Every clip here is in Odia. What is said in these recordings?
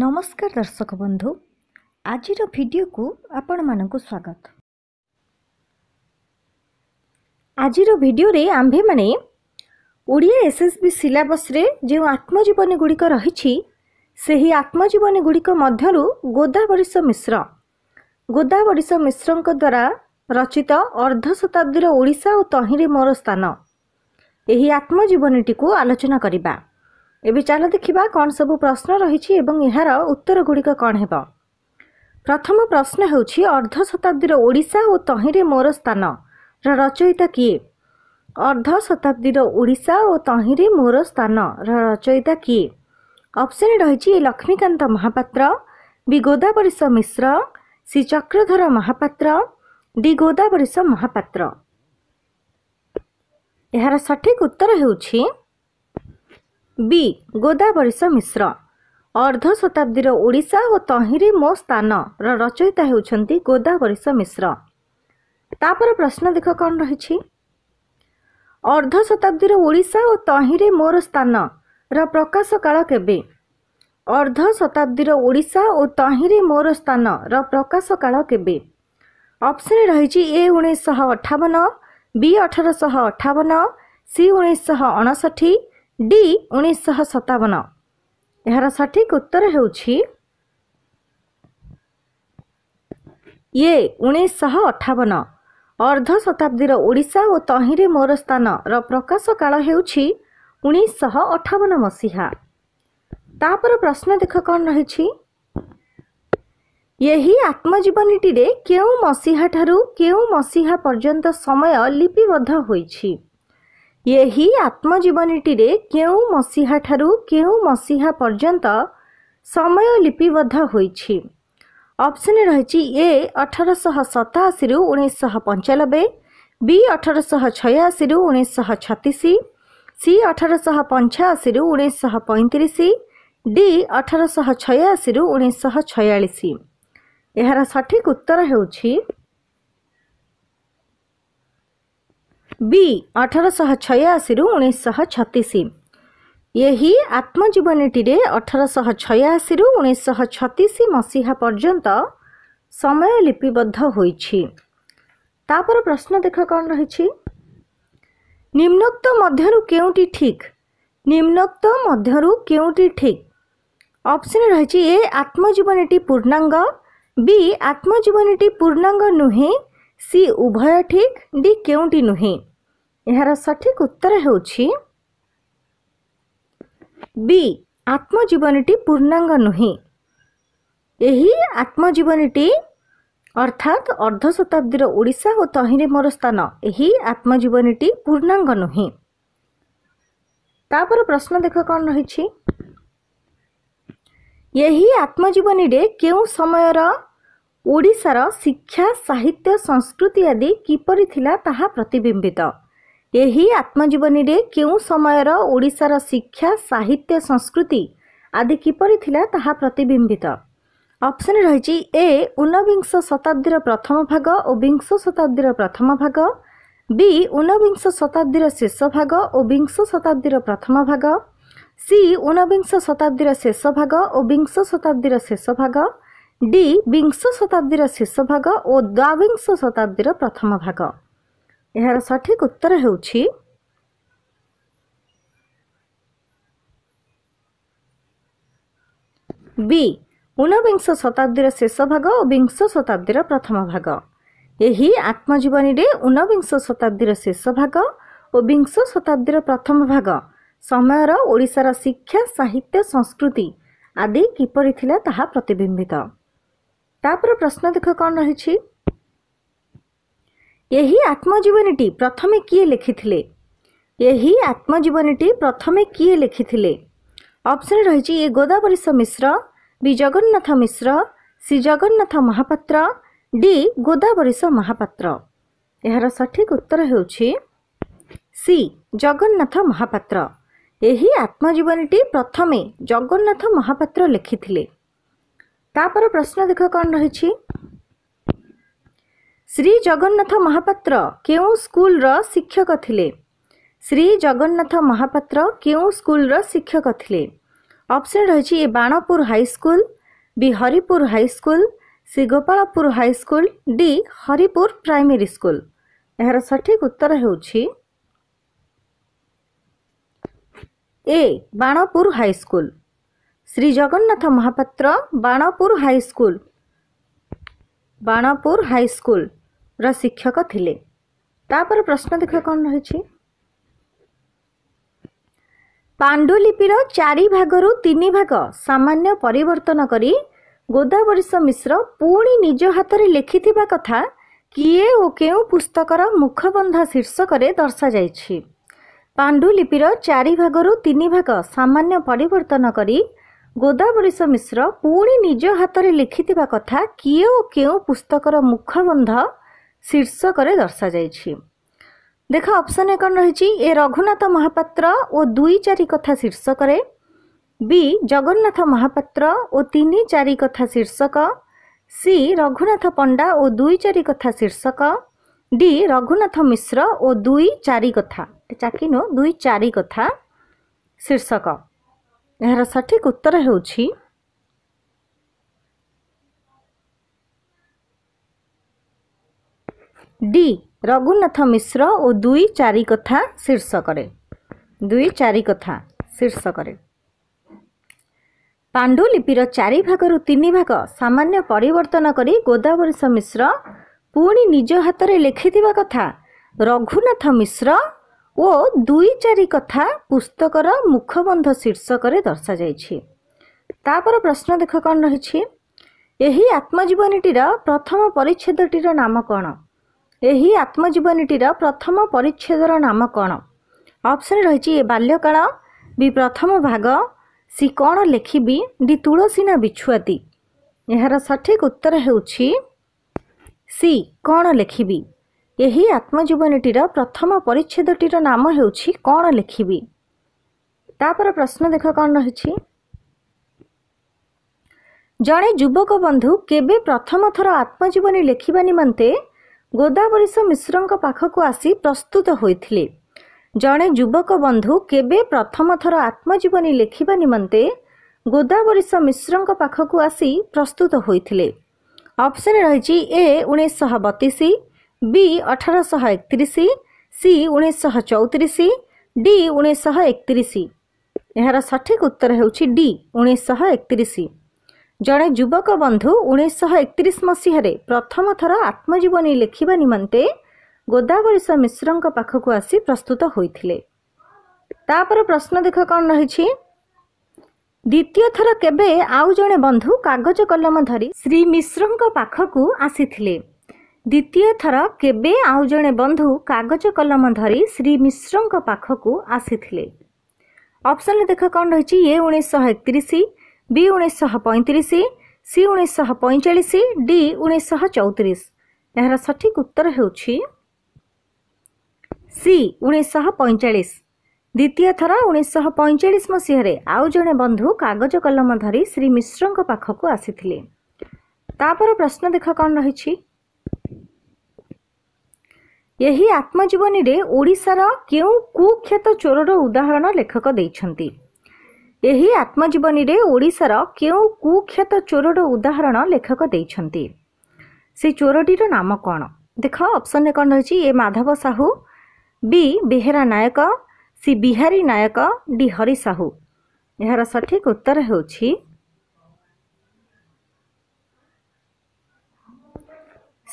ନମସ୍କାର ଦର୍ଶକ ବନ୍ଧୁ ଆଜିର ଭିଡ଼ିଓକୁ ଆପଣମାନଙ୍କୁ ସ୍ୱାଗତ ଆଜିର ଭିଡ଼ିଓରେ ଆମ୍ଭେମାନେ ଓଡ଼ିଆ ଏସ୍ ଏସ୍ ବି ସିଲାବସ୍ରେ ଯେଉଁ ଆତ୍ମଜୀବନୀଗୁଡ଼ିକ ରହିଛି ସେହି ଆତ୍ମଜୀବନୀଗୁଡ଼ିକ ମଧ୍ୟରୁ ଗୋଦାବରିଷ ମିଶ୍ର ଗୋଦାବରିଷ ମିଶ୍ରଙ୍କ ଦ୍ୱାରା ରଚିତ ଅର୍ଦ୍ଧ ଶତାବ୍ଦୀର ଓଡ଼ିଶା ଓ ତହିଁରେ ମୋର ସ୍ଥାନ ଏହି ଆତ୍ମଜୀବନୀଟିକୁ ଆଲୋଚନା କରିବା ଏବେ ଚାଲ ଦେଖିବା କ'ଣ ସବୁ ପ୍ରଶ୍ନ ରହିଛି ଏବଂ ଏହାର ଉତ୍ତରଗୁଡ଼ିକ କ'ଣ ହେବ ପ୍ରଥମ ପ୍ରଶ୍ନ ହେଉଛି ଅର୍ଦ୍ଧଶତାବ୍ଦୀର ଓଡ଼ିଶା ଓ ତହିଁରେ ମୋର ସ୍ଥାନର ରଚୟିତା କିଏ ଅର୍ଦ୍ଧଶତାବ୍ଦୀର ଓଡ଼ିଶା ଓ ତହିଁରେ ମୋର ସ୍ଥାନର ରଚୟିତା କିଏ ଅପ୍ସନ୍ ରହିଛି A Lakshmikanta Mohapatra B Godabarish Mishra C Chakradhar Mohapatra D Godabarish Mohapatra ଏହାର ସଠିକ୍ ଉତ୍ତର ହେଉଛି ବି ଗୋଦାବରୀଶ ମିଶ୍ର ଅର୍ଦ୍ଧ ଶତାବ୍ଦୀର ଓଡ଼ିଶା ଓ ତହିଁରେ ମୋ ସ୍ଥାନର ରଚୟିତା ହେଉଛନ୍ତି ଗୋଦାବରୀଶ ମିଶ୍ର ତାପରେ ପ୍ରଶ୍ନ ଦେଖ କ'ଣ ରହିଛି ଅର୍ଦ୍ଧ ଶତାବ୍ଦୀର ଓଡ଼ିଶା ଓ ତହିଁରେ ମୋର ସ୍ଥାନର ପ୍ରକାଶ କାଳ କେବେ ଅର୍ଦ୍ଧ ଶତାବ୍ଦୀର ଓଡ଼ିଶା ଓ ତହିଁରେ ମୋର ସ୍ଥାନର ପ୍ରକାଶ କାଳ କେବେ ଅପସନ୍ ରହିଛି ଏ ଉଣେଇଶହ ଅଠାବନ ବି ଅଠରଶହ ଅଠାବନ ସି ଉଣେଇଶହ ଅଣଷଠି तावन यहाँ सठिक उत्तर यठाउन अर्ध शताब्दी र तहिरे मोर स्थान र प्रकाश काल हौश अठाउन मसिहा प्रश्न देख कही आत्मजीवनीटी केही मसीहा पर्यन्त समय लिपिबद्ध ଏହି ଆତ୍ମଜୀବନୀଟିରେ କେଉଁ ମସିହାଠାରୁ କେଉଁ ମସିହା ପର୍ଯ୍ୟନ୍ତ ସମୟ ଲିପିବଦ୍ଧ ହୋଇଛି ଅପସନ୍ ରହିଛି ଏ ଅଠରଶହ ସତାଅଶୀରୁ ଉଣେଇଶହ ପଞ୍ଚାନବେ ବି ଅଠରଶହ ଛୟାଅଶୀରୁ ଉଣେଇଶହ ଛତିଶ ସି ଅଠରଶହ ପଞ୍ଚାଅଶୀରୁ ଉଣେଇଶହ ପଇଁତିରିଶ ଡି ଅଠରଶହ ଛୟାଅଶୀରୁ ଉଣେଇଶହ ଛୟାଳିଶ ଏହାର ସଠିକ୍ ଉତ୍ତର ହେଉଛି ବି ଅଠରଶହ ଛୟାଅଶୀରୁ ଉଣେଇଶହ ଛତିଶ ଏହି ଆତ୍ମଜୀବନୀଟିରେ ଅଠରଶହ ଛୟାଅଶୀରୁ ଉଣେଇଶହ ଛତିଶ ମସିହା ପର୍ଯ୍ୟନ୍ତ ସମୟ ଲିପିବଦ୍ଧ ହୋଇଛି ତାପରେ ପ୍ରଶ୍ନ ଦେଖ କ'ଣ ରହିଛି ନିମ୍ନୋକ୍ତ ମଧ୍ୟରୁ କେଉଁଟି ଠିକ୍ ନିମ୍ନୋକ୍ତ ମଧ୍ୟରୁ କେଉଁଟି ଠିକ୍ ଅପସନ୍ ରହିଛି ଏ ଆତ୍ମଜୀବନୀଟି ପୂର୍ଣ୍ଣାଙ୍ଗ ବି ଆତ୍ମଜୀବନୀଟି ପୂର୍ଣ୍ଣାଙ୍ଗ ନୁହେଁ ସି ଉଭୟ ଠିକ୍ ଡି କେଉଁଟି ନୁହେଁ ଏହାର ସଠିକ୍ ଉତ୍ତର ହେଉଛି ବି ଆତ୍ମଜୀବନୀଟି ପୂର୍ଣ୍ଣାଙ୍ଗ ନୁହେଁ ଏହି ଆତ୍ମଜୀବନୀଟି ଅର୍ଥାତ୍ ଅର୍ଦ୍ଧ ଶତାବ୍ଦୀର ଓଡ଼ିଶା ଓ ତହିଁରେ ମୋର ସ୍ଥାନ ଏହି ଆତ୍ମଜୀବନୀଟି ପୂର୍ଣ୍ଣାଙ୍ଗ ନୁହେଁ ତାପରେ ପ୍ରଶ୍ନ ଦେଖ କ'ଣ ରହିଛି ଏହି ଆତ୍ମଜୀବନୀରେ କେଉଁ ସମୟର ଓଡ଼ିଶାର ଶିକ୍ଷା ସାହିତ୍ୟ ସଂସ୍କୃତି ଆଦି କିପରି ଥିଲା ତାହା ପ୍ରତିବିମ୍ବିତ ଏହି ଆତ୍ମଜୀବନୀରେ କେଉଁ ସମୟର ଓଡ଼ିଶାର ଶିକ୍ଷା ସାହିତ୍ୟ ସଂସ୍କୃତି ଆଦି କିପରି ଥିଲା ତାହା ପ୍ରତିବିମ୍ବିତ ଅପ୍ସନ୍ ରହିଛି ଏ ଉନବିଂଶ ଶତାବ୍ଦୀର ପ୍ରଥମ ଭାଗ ଓ ବିଂଶ ଶତାବ୍ଦୀର ପ୍ରଥମ ଭାଗ ବି ଉନବିଂଶ ଶତାବ୍ଦୀର ଶେଷ ଭାଗ ଓ ବିଂଶ ଶତାବ୍ଦୀର ପ୍ରଥମ ଭାଗ ସି ଉନବିଂଶ ଶତାବ୍ଦୀର ଶେଷ ଭାଗ ଓ ବିଂଶ ଶତାବ୍ଦୀର ଶେଷ ଭାଗ ଡି ବିଂଶ ଶତାବ୍ଦୀର ଶେଷ ଭାଗ ଓ ଦ୍ୱାବିଂଶ ଶତାବ୍ଦୀର ପ୍ରଥମ ଭାଗ ଏହାର ସଠିକ୍ ଉତ୍ତର ହେଉଛି ବି ଉନବିଂଶ ଶତାବ୍ଦୀର ଶେଷ ଭାଗ ଓ ବିଂଶ ଶତାବ୍ଦୀର ପ୍ରଥମ ଭାଗ ଏହି ଆତ୍ମଜୀବନୀରେ ଉନବିଂଶ ଶତାବ୍ଦୀର ଶେଷ ଭାଗ ଓ ବିଂଶ ଶତାବ୍ଦୀର ପ୍ରଥମ ଭାଗ ସମୟର ଓଡ଼ିଶାର ଶିକ୍ଷା ସାହିତ୍ୟ ସଂସ୍କୃତି ଆଦି କିପରି ଥିଲା ତାହା ପ୍ରତିବିମ୍ବିତ ତାପରେ ପ୍ରଶ୍ନ ଦେଖ କ'ଣ ରହିଛି ଏହି ଆତ୍ମଜୀବନୀଟି ପ୍ରଥମେ କିଏ ଲେଖିଥିଲେ ଏହି ଆତ୍ମଜୀବନୀଟି ପ୍ରଥମେ କିଏ ଲେଖିଥିଲେ ଅପ୍ସନ୍ ରହିଛି A Godabarish Mishra B Jagannath Mishra C Jagannath Mohapatra D Godabarish Mohapatra ଏହାର ସଠିକ୍ ଉତ୍ତର ହେଉଛି ସି ଜଗନ୍ନାଥ ମହାପାତ୍ର ଏହି ଆତ୍ମଜୀବନୀଟି ପ୍ରଥମେ ଜଗନ୍ନାଥ ମହାପାତ୍ର ଲେଖିଥିଲେ ତାପରେ ପ୍ରଶ୍ନ ଦେଖ କ'ଣ ରହିଛି ଶ୍ରୀ ଜଗନ୍ନାଥ ମହାପାତ୍ର କେଉଁ ସ୍କୁଲର ଶିକ୍ଷକ ଥିଲେ ଶ୍ରୀ ଜଗନ୍ନାଥ ମହାପାତ୍ର କେଉଁ ସ୍କୁଲର ଶିକ୍ଷକ ଥିଲେ ଅପସନ୍ ରହିଛି A Banpur high school B Haripur high school C Gopalpur high school D Haripur primary school ଏହାର ସଠିକ ଉତ୍ତର ହେଉଛି A Banpur high school Shri Jagannath Mohapatra Banpur high school Banpur ହାଇସ୍କୁଲର ଶିକ୍ଷକ ଥିଲେ ତାପରେ ପ୍ରଶ୍ନ ଦେଖ କ'ଣ ରହିଛି ପାଣ୍ଡୁଲିପିର ଚାରି ଭାଗରୁ ତିନି ଭାଗ ସାମାନ୍ୟ ପରିବର୍ତ୍ତନ କରି ଗୋଦାବରୀଶ ମିଶ୍ର ପୁଣି ନିଜ ହାତରେ ଲେଖିଥିବା କଥା କିଏ ଓ କେଉଁ ପୁସ୍ତକର ମୁଖବନ୍ଧା ଶୀର୍ଷକରେ ଦର୍ଶାଯାଇଛି ପାଣ୍ଡୁଲିପିର ଚାରି ଭାଗରୁ ତିନି ଭାଗ ସାମାନ୍ୟ ପରିବର୍ତ୍ତନ କରି ଗୋଦାବଳିଶ ମିଶ୍ର ପୁଣି ନିଜ ହାତରେ ଲେଖିଥିବା କଥା କିଏ ଓ କେଉଁ ପୁସ୍ତକର ମୁଖବନ୍ଧ ଶୀର୍ଷକରେ ଦର୍ଶାଯାଇଛି ଦେଖ ଅପ୍ସନ୍ ଏକ ରହିଛି ଏ ରଘୁନାଥ ମହାପାତ୍ର ଓ ଦୁଇ ଚାରି କଥା ଶୀର୍ଷକରେ ବି ଜଗନ୍ନାଥ ମହାପାତ୍ର ଓ ତିନି ଚାରି କଥା ଶୀର୍ଷକ ସି ରଘୁନାଥ ପଣ୍ଡା ଓ ଦୁଇ ଚାରି କଥା ଶୀର୍ଷକ ଡି ରଘୁନାଥ ମିଶ୍ର ଓ ଦୁଇ ଚାରି କଥା ଚାକିନୁ ଦୁଇ ଚାରି କଥା ଶୀର୍ଷକ ଏହାର ସଠିକ୍ ଉତ୍ତର ହେଉଛି ଡି ରଘୁନାଥ ମିଶ୍ର ଓ ଦୁଇ ଚାରି କଥା ଶୀର୍ଷକରେ ଦୁଇ ଚାରି କଥା ଶୀର୍ଷକରେ ପାଣ୍ଡୁଲିପିର ଚାରି ଭାଗରୁ ତିନି ଭାଗ ସାମାନ୍ୟ ପରିବର୍ତ୍ତନ କରି ଗୋଦାବରିଶ ମିଶ୍ର ପୁଣି ନିଜ ହାତରେ ଲେଖିଥିବା କଥା ରଘୁନାଥ ମିଶ୍ର ଓ ଦୁଇ ଚାରି କଥା ପୁସ୍ତକର ମୁଖବନ୍ଧ ଶୀର୍ଷକରେ ଦର୍ଶାଯାଇଛି ତାପରେ ପ୍ରଶ୍ନ ଦେଖ କ'ଣ ରହିଛି ଏହି ଆତ୍ମଜୀବନୀଟିର ପ୍ରଥମ ପରିଚ୍ଛେଦଟିର ନାମ କ'ଣ ଏହି ଆତ୍ମଜୀବନୀଟିର ପ୍ରଥମ ପରିଚ୍ଛେଦର ନାମ କ'ଣ ଅପ୍ସନ୍ ରହିଛି ଏ ବାଲ୍ୟକାଳ ବି ପ୍ରଥମ ଭାଗ ସି କ'ଣ ଲେଖିବି ଡି ତୁଳସୀ ନା ବିଛୁଆତି ଏହାର ସଠିକ୍ ଉତ୍ତର ହେଉଛି ସି କ'ଣ ଲେଖିବି ଏହି ଆତ୍ମଜୀବନୀଟିର ପ୍ରଥମ ପରିଚ୍ଛେଦଟିର ନାମ ହେଉଛି କ'ଣ ଲେଖିବି ତାପରେ ପ୍ରଶ୍ନ ଦେଖ କ'ଣ ରହିଛି ଜଣେ ଯୁବକ ବନ୍ଧୁ କେବେ ପ୍ରଥମ ଥର ଆତ୍ମଜୀବନୀ ଲେଖିବା ନିମନ୍ତେ ଗୋଦାବରିଷ ମିଶ୍ରଙ୍କ ପାଖକୁ ଆସି ପ୍ରସ୍ତୁତ ହୋଇଥିଲେ ଜଣେ ଯୁବକ ବନ୍ଧୁ କେବେ ପ୍ରଥମ ଥର ଆତ୍ମଜୀବନୀ ଲେଖିବା ନିମନ୍ତେ ଗୋଦାବରିଷ ମିଶ୍ରଙ୍କ ପାଖକୁ ଆସି ପ୍ରସ୍ତୁତ ହୋଇଥିଲେ ଅପ୍ସନ୍ ରହିଛି ଏ ଉଣେଇଶହ ବତିଶ ବି ଅଠରଶହ ଏକତିରିଶ ସି ଉଣେଇଶହ ଚଉତିରିଶ ଡି ଉଣେଇଶହ ଏକତିରିଶ ଏହାର ସଠିକ୍ ଉତ୍ତର ହେଉଛି ଡି ଉଣେଇଶହ ଏକତିରିଶ ଜଣେ ଯୁବକ ବନ୍ଧୁ ଉଣେଇଶହ ଏକତିରିଶ ମସିହାରେ ପ୍ରଥମ ଥର ଆତ୍ମଜୀବନୀ ଲେଖିବା ନିମନ୍ତେ ଗୋଦାବରୀଶ ମିଶ୍ରଙ୍କ ପାଖକୁ ଆସି ପ୍ରସ୍ତୁତ ହୋଇଥିଲେ ତାପରେ ପ୍ରଶ୍ନ ଦେଖ କ'ଣ ରହିଛି ଦ୍ୱିତୀୟ ଥର କେବେ ଆଉ ଜଣେ ବନ୍ଧୁ କାଗଜ କଲମ ଧରି ଶ୍ରୀ ମିଶ୍ରଙ୍କ ପାଖକୁ ଆସିଥିଲେ ଦ୍ୱିତୀୟ ଥର କେବେ ଆଉ ଜଣେ ବନ୍ଧୁ କାଗଜ କଲମ ଧରି ଶ୍ରୀ ମିଶ୍ରଙ୍କ ପାଖକୁ ଆସିଥିଲେ ଅପସନ୍ରେ ଦେଖ କ'ଣ ରହିଛି ଏ ଉଣେଇଶହ ଏକତିରିଶ ବି ଉଣେଇଶହ ପଇଁତିରିଶ ସି ଉଣେଇଶହ ପଇଁଚାଳିଶ ଡି ଉଣେଇଶହ ଚଉତିରିଶ ଏହାର ସଠିକ୍ ଉତ୍ତର ହେଉଛି ସି ଉଣେଇଶହ ପଇଁଚାଳିଶ ଦ୍ୱିତୀୟ ଥର ଉଣେଇଶହ ପଇଁଚାଳିଶ ମସିହାରେ ଆଉ ଜଣେ ବନ୍ଧୁ କାଗଜ କଲମ ଧରି ଶ୍ରୀ ମିଶ୍ରଙ୍କ ପାଖକୁ ଆସିଥିଲେ ତାପର ପ୍ରଶ୍ନ ଦେଖ କ'ଣ ରହିଛି ଏହି ଆତ୍ମଜୀବନୀରେ ଓଡ଼ିଶାର କେଉଁ କୁଖ୍ୟାତ ଚୋରର ଉଦାହରଣ ଲେଖକ ଦେଇଛନ୍ତି ଏହି ଆତ୍ମଜୀବନୀରେ ଓଡ଼ିଶାର କେଉଁ କୁକ୍ଷେତ ଚୋରର ଉଦାହରଣ ଲେଖକ ଦେଇଛନ୍ତି ସେ ଚୋରଟିର ନାମ କ'ଣ ଦେଖ ଅପସନରେ କ'ଣ ରହିଛି A Madhab Sahu B Behera Nayak C Bihari Nayak D Hari Sahu ଏହାର ସଠିକ୍ ଉତ୍ତର ହେଉଛି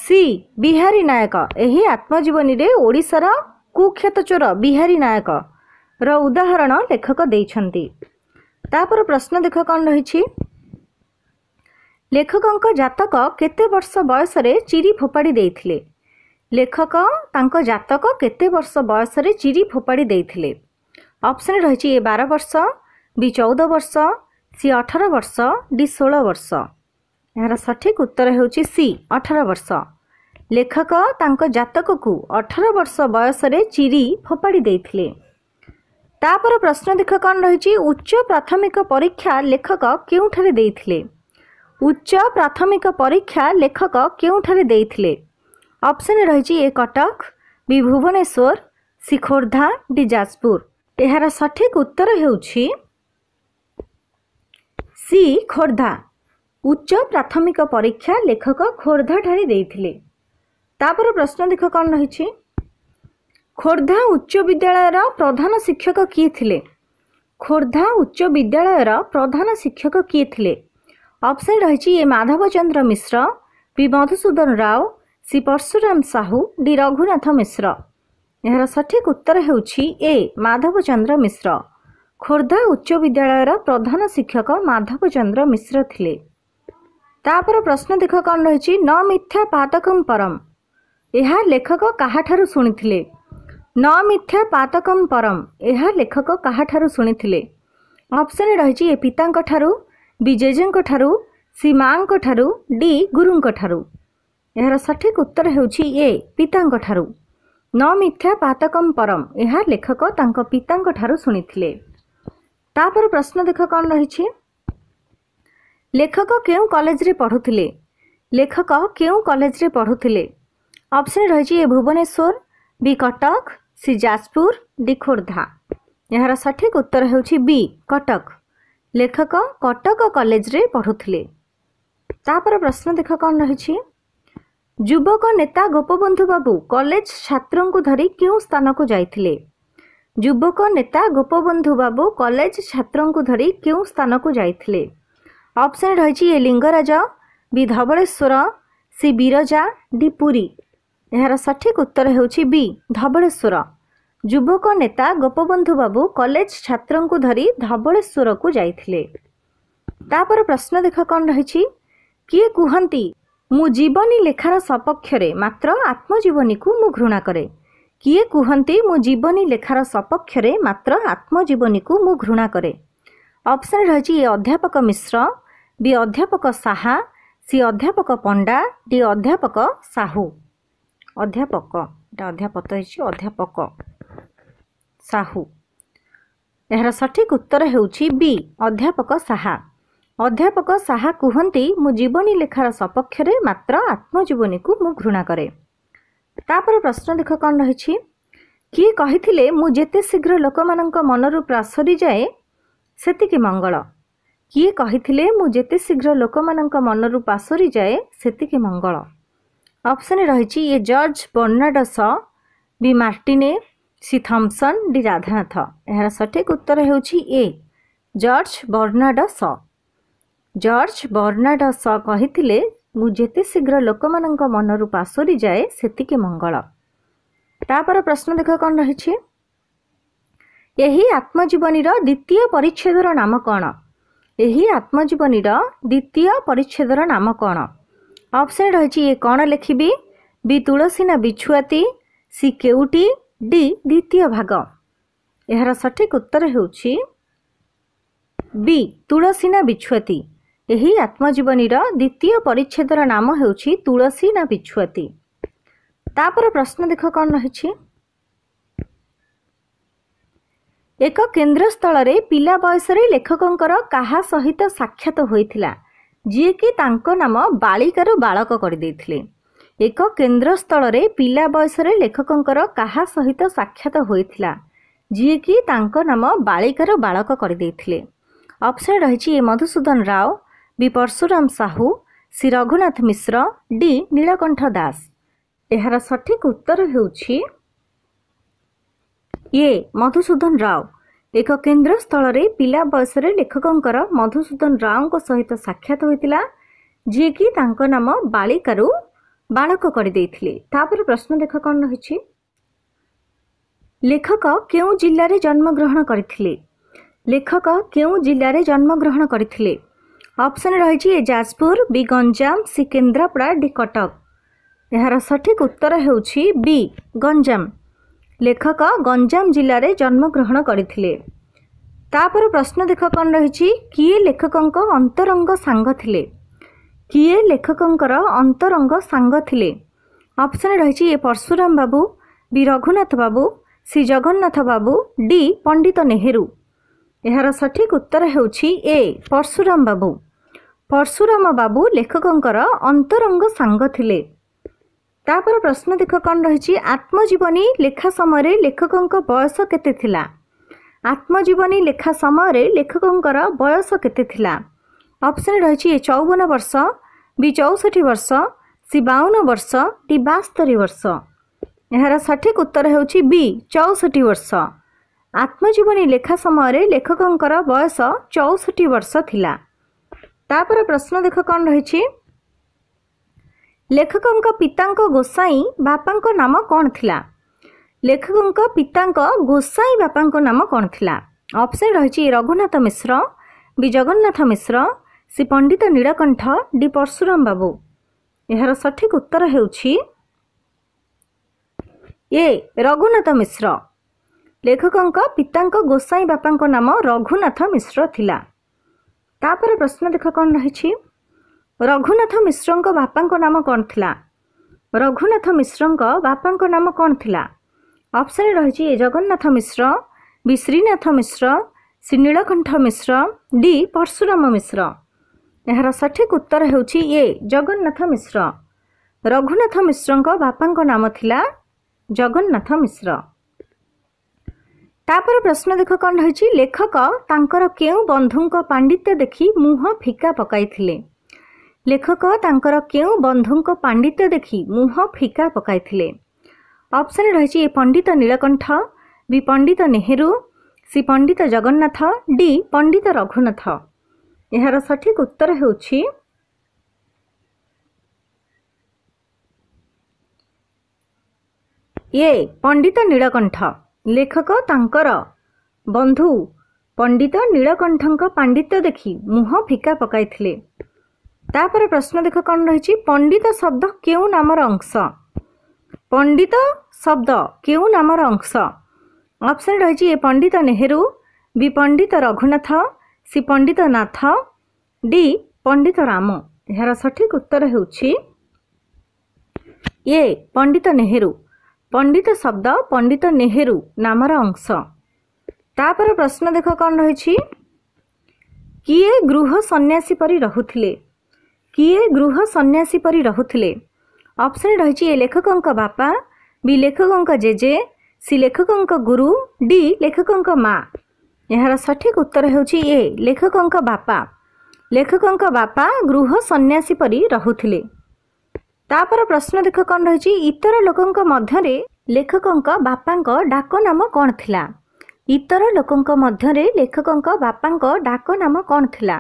ସି ବିହାରୀ ନାୟକ ଏହି ଆତ୍ମଜୀବନୀରେ ଓଡ଼ିଶାର କୁଖ୍ୟାତ ଚୋର ବିହାରୀ ନାୟକର ଉଦାହରଣ ଲେଖକ ଦେଇଛନ୍ତି ତାପରେ ପ୍ରଶ୍ନ ଦେଖ କ'ଣ ରହିଛି ଲେଖକଙ୍କ ଜାତକ କେତେ ବର୍ଷ ବୟସରେ ଚିରି ଫୋପାଡ଼ି ଦେଇଥିଲେ ଲେଖକ ତାଙ୍କ ଜାତକ କେତେ ବର୍ଷ ବୟସରେ ଚିରି ଫୋପାଡ଼ି ଦେଇଥିଲେ ଅପ୍ସନ୍ ରହିଛି ଏ ବାର ବର୍ଷ ବି ଚଉଦ ବର୍ଷ ସି ଅଠର ବର୍ଷ ଡି ଷୋହଳ ବର୍ଷ ଏହାର ସଠିକ୍ ଉତ୍ତର ହେଉଛି ସି ଅଠର ବର୍ଷ ଲେଖକ ତାଙ୍କ ଜାତକକୁ ଅଠର ବର୍ଷ ବୟସରେ ଚିରି ଫୋପାଡ଼ି ଦେଇଥିଲେ ତାପରେ ପ୍ରଶ୍ନ ଦେଖ କ'ଣ ରହିଛି ଉଚ୍ଚ ପ୍ରାଥମିକ ପରୀକ୍ଷା ଲେଖକ କେଉଁଠାରେ ଦେଇଥିଲେ ଉଚ୍ଚ ପ୍ରାଥମିକ ପରୀକ୍ଷା ଲେଖକ କେଉଁଠାରେ ଦେଇଥିଲେ ଅପସନ୍ ରହିଛି A Cuttack B Bhubaneswar C Khordha D Jajpur ଏହାର ସଠିକ୍ ଉତ୍ତର ହେଉଛି ସି ଖୋର୍ଦ୍ଧା ଉଚ୍ଚ ପ୍ରାଥମିକ ପରୀକ୍ଷା ଲେଖକ ଖୋର୍ଦ୍ଧାଠାରେ ଦେଇଥିଲେ ତାପରେ ପ୍ରଶ୍ନ ଦେଖ କ'ଣ ରହିଛି ଖୋର୍ଦ୍ଧା ଉଚ୍ଚ ବିଦ୍ୟାଳୟର ପ୍ରଧାନ ଶିକ୍ଷକ କିଏ ଥିଲେ ଖୋର୍ଦ୍ଧା ଉଚ୍ଚ ବିଦ୍ୟାଳୟର ପ୍ରଧାନ ଶିକ୍ଷକ କିଏ ଥିଲେ ଅପ୍ସନ୍ ରହିଛି A Madhab Chandra Mishra B Madhusudan Rao C Parshuram Sahu D Raghunath Mishra ଏହାର ସଠିକ୍ ଉତ୍ତର ହେଉଛି ଏ ମାଧବ ଚନ୍ଦ୍ର ମିଶ୍ର ଖୋର୍ଦ୍ଧା ଉଚ୍ଚ ବିଦ୍ୟାଳୟର ପ୍ରଧାନ ଶିକ୍ଷକ ମାଧବ ଚନ୍ଦ୍ର ମିଶ୍ର ଥିଲେ ତାପରେ ପ୍ରଶ୍ନ ଦେଖ କ'ଣ ରହିଛି ନ ମିଥ୍ୟା ପାତକମ୍ ପରମ୍ ଏହା ଲେଖକ କାହାଠାରୁ ଶୁଣିଥିଲେ ନ ମିଥ୍ୟା ପାତକମ୍ ପରମ୍ ଏହା ଲେଖକ କାହାଠାରୁ ଶୁଣିଥିଲେ ଅପ୍ସନ୍ ରହିଛି ଏ ପିତାଙ୍କ ଠାରୁ ବି ଜେଜେଙ୍କ ଠାରୁ ସି ମାଆଙ୍କ ଠାରୁ ଡି ଗୁରୁଙ୍କ ଠାରୁ ଏହାର ସଠିକ୍ ଉତ୍ତର ହେଉଛି ଏ ପିତାଙ୍କ ଠାରୁ ନ ମିଥ୍ୟା ପାତକମ୍ ପରମ୍ ଏହା ଲେଖକ ତାଙ୍କ ପିତାଙ୍କ ଠାରୁ ଶୁଣିଥିଲେ ତାପରେ ପ୍ରଶ୍ନ ଦେଖ କ'ଣ ରହିଛି ଲେଖକ କେଉଁ କଲେଜରେ ପଢ଼ୁଥିଲେ ଲେଖକ କେଉଁ କଲେଜରେ ପଢ଼ୁଥିଲେ অপশন রয়েছে A Bhubaneswar B Cuttack C Jajpur D Khordha এর সঠিক উত্তর হচ্ছে বি কটক লেখক কটক কলেজরে পড়ুলে তাপর প্রশ্ন দেখ কণ রয়েছে যুবক নেতা গোপবন্ধু বাবু কলেজ ছাত্রଙ୍କୁ ধরি কেউ স্থানକୁ ଯାଇଥିଲେ যুবক নেতা গোপবন্ধু বাবু কলেজ ছাত্রଙ୍କୁ ধরি কেউ স্থানକୁ ଯାଇଥିଲେ অপশন রয়েছে A Lingaraj B Dhabaleswar C Biraja D Puri ଏହାର ସଠିକ୍ ଉତ୍ତର ହେଉଛି ବି ଧବଳେଶ୍ୱର ଯୁବକ ନେତା ଗୋପବନ୍ଧୁ ବାବୁ କଲେଜ ଛାତ୍ରଙ୍କୁ ଧରି ଧବଳେଶ୍ୱରକୁ ଯାଇଥିଲେ ତାପରେ ପ୍ରଶ୍ନ ଦେଖ କ'ଣ ରହିଛି କିଏ କୁହନ୍ତି ମୁଁ ଜୀବନୀ ଲେଖାର ସପକ୍ଷରେ ମାତ୍ର ଆତ୍ମଜୀବନୀକୁ ମୁଁ ଘୃଣା କରେ କିଏ କୁହନ୍ତି ମୁଁ ଜୀବନୀ ଲେଖାର ସପକ୍ଷରେ ମାତ୍ର ଆତ୍ମଜୀବନୀକୁ ମୁଁ ଘୃଣା କରେ ଅପସନ୍ ରହିଛି ଏ ଅଧ୍ୟାପକ ମିଶ୍ର ବି ଅଧ୍ୟାପକ ସାହା ସି ଅଧ୍ୟାପକ ପଣ୍ଡା ଡି ଅଧ୍ୟାପକ ସାହୁ ଅଧ୍ୟାପକ ଏଇଟା ଅଧ୍ୟାପତ ହେଇଛି ଅଧ୍ୟାପକ ସାହୁ ଏହାର ସଠିକ୍ ଉତ୍ତର ହେଉଛି ବି ଅଧ୍ୟାପକ ଶାହା ଅଧ୍ୟାପକ ଶାହା କୁହନ୍ତି ମୁଁ ଜୀବନୀ ଲେଖାର ସପକ୍ଷରେ ମାତ୍ର ଆତ୍ମଜୀବନୀକୁ ମୁଁ ଘୃଣା କରେ ତାପରେ ପ୍ରଶ୍ନ ଦେଖ କ'ଣ ରହିଛି କିଏ କହିଥିଲେ ମୁଁ ଯେତେ ଶୀଘ୍ର ଲୋକମାନଙ୍କ ମନରୁ ପ୍ରାସରି ଯାଏ ସେତିକି ମଙ୍ଗଳ କିଏ କହିଥିଲେ ମୁଁ ଯେତେ ଶୀଘ୍ର ଲୋକମାନଙ୍କ ମନରୁ ପାସରି ଯାଏ ସେତିକି ମଙ୍ଗଳ ଅପସନ୍ ରହିଛି ଏ ଜର୍ଜ ବର୍ଣ୍ଣାଡସ ବି ମାର୍ଟିନେ ସି ଥମ୍ପସନ୍ ଡି ରାଧାନାଥ ଏହାର ସଠିକ୍ ଉତ୍ତର ହେଉଛି ଏ ଜର୍ଜ ବର୍ଣ୍ଣାଡସ ଜର୍ଜ ବର୍ଣ୍ଣାଡସ କହିଥିଲେ ମୁଁ ଯେତେ ଶୀଘ୍ର ଲୋକମାନଙ୍କ ମନରୁ ପାସୋରି ଯାଏ ସେତିକି ମଙ୍ଗଳ ତାପରେ ପ୍ରଶ୍ନ ଦେଖ କ'ଣ ରହିଛି ଏହି ଆତ୍ମଜୀବନୀର ଦ୍ୱିତୀୟ ପରିଚ୍ଛେଦର ନାମ କ'ଣ ଏହି ଆତ୍ମଜୀବନୀର ଦ୍ୱିତୀୟ ପରିଚ୍ଛେଦର ନାମ କ'ଣ ଅପସନ୍ ରହିଛି ଇଏ କ'ଣ ଲେଖିବି ବି ତୁଳସୀ ନା ବିଛୁଆତି ସି କେଉଟି ଡି ଦ୍ୱିତୀୟ ଭାଗ ଏହାର ସଠିକ୍ ଉତ୍ତର ହେଉଛି ବି ତୁଳସୀ ନା ବିଛୁଆତି ଏହି ଆତ୍ମଜୀବନୀର ଦ୍ୱିତୀୟ ପରିଚ୍ଛେଦର ନାମ ହେଉଛି ତୁଳସୀ ନା ବିଛୁଆତି ତାପରେ ପ୍ରଶ୍ନ ଦେଖ କ'ଣ ରହିଛି ଏକ କେନ୍ଦ୍ରସ୍ଥଳରେ ପିଲା ବୟସରେ ଲେଖକଙ୍କର କାହା ସହିତ ସାକ୍ଷାତ ହୋଇଥିଲା ଯିଏକି ତାଙ୍କ ନାମ ବାଳିକାରୁ ବାଳକ କରିଦେଇଥିଲେ ଏକ କେନ୍ଦ୍ରସ୍ଥଳରେ ପିଲା ବୟସରେ ଲେଖକଙ୍କର କାହା ସହିତ ସାକ୍ଷାତ ହୋଇଥିଲା ଯିଏକି ତାଙ୍କ ନାମ ବାଳିକାରୁ ବାଳକ କରିଦେଇଥିଲେ ଅପସନ୍ ରହିଛି A Madhusudan Rao B Parashuram Sahu C Raghunath Mishra D Nilakantha Das ଏହାର ସଠିକ୍ ଉତ୍ତର ହେଉଛି ଏ ମଧୁସୂଦନ ରାଓ ଲେଖକେନ୍ଦ୍ର ସ୍ଥଳରେ ପିଲା ବୟସରେ ଲେଖକଙ୍କର ମଧୁସୂଦନ ରାଓଙ୍କ ସହିତ ସାକ୍ଷାତ ହୋଇଥିଲା ଯିଏକି ତାଙ୍କ ନାମ ବାଳିକାରୁ ବାଳକ କରିଦେଇଥିଲେ ତାପରେ ପ୍ରଶ୍ନ ଦେଖ କ'ଣ ରହିଛି ଲେଖକ କେଉଁ ଜିଲ୍ଲାରେ ଜନ୍ମଗ୍ରହଣ କରିଥିଲେ ଲେଖକ କେଉଁ ଜିଲ୍ଲାରେ ଜନ୍ମଗ୍ରହଣ କରିଥିଲେ ଅପସନ୍ ରହିଛି A Jajpur B Ganjam C Kendrapara D Cuttack ଏହାର ସଠିକ୍ ଉତ୍ତର ହେଉଛି ବି ଗଞ୍ଜାମ ଲେଖକ ଗଞ୍ଜାମ ଜିଲ୍ଲାରେ ଜନ୍ମଗ୍ରହଣ କରିଥିଲେ ତାପରେ ପ୍ରଶ୍ନ ଦେଖ କ'ଣ ରହିଛି କିଏ ଲେଖକଙ୍କ ଅନ୍ତରଙ୍ଗ ସାଙ୍ଗ ଥିଲେ କିଏ ଲେଖକଙ୍କର ଅନ୍ତରଙ୍ଗ ସାଙ୍ଗ ଥିଲେ ଅପସନ୍ ରହିଛି A Parshuram Babu B Raghunath Babu C Jagannath Babu D Pandit Nehru ଏହାର ସଠିକ୍ ଉତ୍ତର ହେଉଛି ଏ ପର୍ଶୁରାମ ବାବୁ ପର୍ଶୁରାମ ବାବୁ ଲେଖକଙ୍କର ଅନ୍ତରଙ୍ଗ ସାଙ୍ଗ ଥିଲେ ତାପରେ ପ୍ରଶ୍ନ ଦେଖ କ'ଣ ରହିଛି ଆତ୍ମଜୀବନୀ ଲେଖା ସମୟରେ ଲେଖକଙ୍କ ବୟସ କେତେ ଥିଲା ଆତ୍ମଜୀବନୀ ଲେଖା ସମୟରେ ଲେଖକଙ୍କର ବୟସ କେତେ ଥିଲା ଅପ୍ସନ୍ ରହିଛି ଏ ଚଉବନ ବର୍ଷ ବି ଚଉଷଠି ବର୍ଷ ସି ବାଉନ ବର୍ଷ ଡି ବାସ୍ତରି ବର୍ଷ ଏହାର ସଠିକ୍ ଉତ୍ତର ହେଉଛି ବି ଚଉଷଠି ବର୍ଷ ଆତ୍ମଜୀବନୀ ଲେଖା ସମୟରେ ଲେଖକଙ୍କର ବୟସ ଚଉଷଠି ବର୍ଷ ଥିଲା ତାପରେ ପ୍ରଶ୍ନ ଦେଖ କ'ଣ ରହିଛି ଲେଖକଙ୍କ ପିତାଙ୍କ ଗୋସାଇଁ ବାପାଙ୍କ ନାମ କ'ଣ ଥିଲା ଲେଖକଙ୍କ ପିତାଙ୍କ ଗୋସାଇଁ ବାପାଙ୍କ ନାମ କ'ଣ ଥିଲା ଅପ୍ସନ୍ ରହିଛି Raghunath Mishra B Jagannath Mishra C Pandit Nilakantha D Parashuram Babu ଏହାର ସଠିକ୍ ଉତ୍ତର ହେଉଛି ଏ ରଘୁନାଥ ମିଶ୍ର ଲେଖକଙ୍କ ପିତାଙ୍କ ଗୋସାଇଁ ବାପାଙ୍କ ନାମ ରଘୁନାଥ ମିଶ୍ର ଥିଲା ତାପରେ ପ୍ରଶ୍ନ ଦେଖ କ'ଣ ରହିଛି ରଘୁନାଥ ମିଶ୍ରଙ୍କ ବାପାଙ୍କ ନାମ କ'ଣ ଥିଲା ରଘୁନାଥ ମିଶ୍ରଙ୍କ ବାପାଙ୍କ ନାମ କ'ଣ ଥିଲା ଅପ୍ସନ୍ ରହିଛି A Jagannath Mishra B Srinath Mishra C Nilakantha Mishra D Parshuram Mishra ଏହାର ସଠିକ୍ ଉତ୍ତର ହେଉଛି ଏ ଜଗନ୍ନାଥ ମିଶ୍ର ରଘୁନାଥ ମିଶ୍ରଙ୍କ ବାପାଙ୍କ ନାମ ଥିଲା ଜଗନ୍ନାଥ ମିଶ୍ର ତାପରେ ପ୍ରଶ୍ନ ଦେଖ କ'ଣ ରହିଛି ଲେଖକ ତାଙ୍କର କେଉଁ ବନ୍ଧୁଙ୍କ ପାଣ୍ଡିତ୍ୟ ଦେଖି ମୁହଁ ଫିକା ପକାଇଥିଲେ ଲେଖକ ତାଙ୍କର କେଉଁ ବନ୍ଧୁଙ୍କ ପାଣ୍ଡିତ୍ୟ ଦେଖି ମୁହଁ ଫିକା ପକାଇଥିଲେ ଅପ୍ସନ୍ ରହିଛି A Pandit Nilakantha B Pandit Nehru C Pandit Jagannath D Pandit Raghunath ଏହାର ସଠିକ୍ ଉତ୍ତର ହେଉଛି ଏ ପଣ୍ଡିତ ନୀଳକଣ୍ଠ ଲେଖକ ତାଙ୍କର ବନ୍ଧୁ ପଣ୍ଡିତ ନୀଳକଣ୍ଠଙ୍କ ପାଣ୍ଡିତ୍ୟ ଦେଖି ମୁହଁ ଫିକା ପକାଇଥିଲେ तापर तर प्रश्नदेखि पण्डित शब्द केही नाम र अंश पंडित शब्द केही नाम र अंश Pandit Nehru B Pandit Raghunath C Pandit Nath D Pandit Ram यहाँ सठिक उत्तर हौ पंडित नेहरू पंडित शब्द पंडित नेहरू नाम अंश तापर प्रश्न देख गृह सन्यासी गृहसन्यासी परिरहे କିଏ ଗୃହ ସନ୍ନ୍ୟାସୀ ପରି ରହୁଥିଲେ ଅପସନ୍ ରହିଛି ଏ ଲେଖକଙ୍କ ବାପା ବି ଲେଖକଙ୍କ ଜେଜେ ସି ଲେଖକଙ୍କ ଗୁରୁ ଡି ଲେଖକଙ୍କ ମା ଏହାର ସଠିକ୍ ଉତ୍ତର ହେଉଛି ଏ ଲେଖକଙ୍କ ବାପା ଲେଖକଙ୍କ ବାପା ଗୃହ ସନ୍ନ୍ୟାସୀ ପରି ରହୁଥିଲେ ତାପରେ ପ୍ରଶ୍ନ ଦେଖ କ'ଣ ରହିଛି ଇତର ଲୋକଙ୍କ ମଧ୍ୟରେ ଲେଖକଙ୍କ ବାପାଙ୍କ ଡାକ ନାମ କ'ଣ ଥିଲା ଇତର ଲୋକଙ୍କ ମଧ୍ୟରେ ଲେଖକଙ୍କ ବାପାଙ୍କ ଡାକ ନାମ କ'ଣ ଥିଲା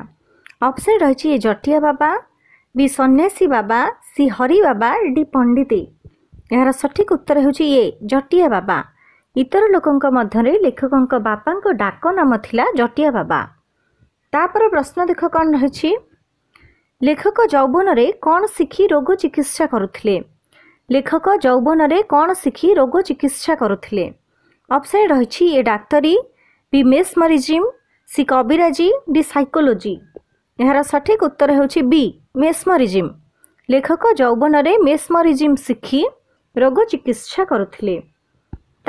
ଅପସନ୍ ରହିଛି ଏ ଜଟିଆ ବାବା ବି ସନ୍ନ୍ୟାସୀ ବାବା ସି ହରି ବାବା ଡି ପଣ୍ଡିତ ଏହାର ସଠିକ୍ ଉତ୍ତର ହେଉଛି ଏ ଜଟିଆ ବାବା ଇତର ଲୋକଙ୍କ ମଧ୍ୟରେ ଲେଖକଙ୍କ ବାପାଙ୍କ ଡାକ ନାମ ଥିଲା ଜଟିଆ ବାବା ତାପରେ ପ୍ରଶ୍ନ ଦେଖ କ'ଣ ରହିଛି ଲେଖକ ଯୌବନରେ କ'ଣ ଶିଖି ରୋଗ ଚିକିତ୍ସା କରୁଥିଲେ ଲେଖକ ଯୌବନରେ କ'ଣ ଶିଖି ରୋଗ ଚିକିତ୍ସା କରୁଥିଲେ ଅପ୍ସାଇଡ଼ ରହିଛି ଏ ଡାକ୍ତରୀ ବି ମେସ୍ ମରିଜିମ୍ ସି କବିରାଜି ଡି ସାଇକୋଲୋଜି ଏହାର ସଠିକ୍ ଉତ୍ତର ହେଉଛି ବି ମେସ୍ମରିଜିମ୍ ଲେଖକ ଯୌବନରେ ମେସ୍ମରିଜିମ୍ ଶିଖି ରୋଗ ଚିକିତ୍ସା କରୁଥିଲେ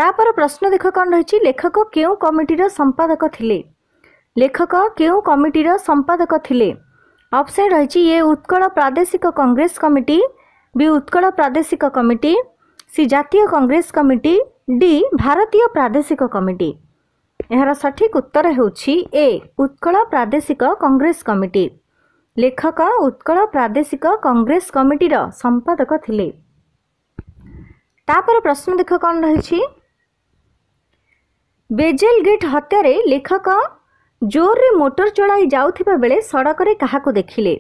ତାପରେ ପ୍ରଶ୍ନ ଦେଖ କ'ଣ ରହିଛି ଲେଖକ କେଉଁ କମିଟିର ସମ୍ପାଦକ ଥିଲେ ଲେଖକ କେଉଁ କମିଟିର ସମ୍ପାଦକ ଥିଲେ ଅପସନ୍ ରହିଛି ଏ ଉତ୍କଳ ପ୍ରାଦେଶିକ କଂଗ୍ରେସ କମିଟି ବି ଉତ୍କଳ ପ୍ରାଦେଶିକ କମିଟି ସି ଜାତୀୟ କଂଗ୍ରେସ କମିଟି ଡି ଭାରତୀୟ ପ୍ରାଦେଶିକ କମିଟି ଏହାର ସଠିକ୍ ଉତ୍ତର ହେଉଛି ଏ ଉତ୍କଳ ପ୍ରାଦେଶିକ କଂଗ୍ରେସ କମିଟି ଲେଖକ ଉତ୍କଳ ପ୍ରାଦେଶିକ କଂଗ୍ରେସ କମିଟିର ସମ୍ପାଦକ ଥିଲେ ତାପରେ ପ୍ରଶ୍ନ ଦେଖ କ'ଣ ରହିଛି ବେଜେଲ ଗେଟ୍ ହତ୍ୟାରେ ଲେଖକ ଜୋରରେ ମୋଟର ଚଳାଇ ଯାଉଥିବା ବେଳେ ସଡ଼କରେ କାହାକୁ ଦେଖିଲେ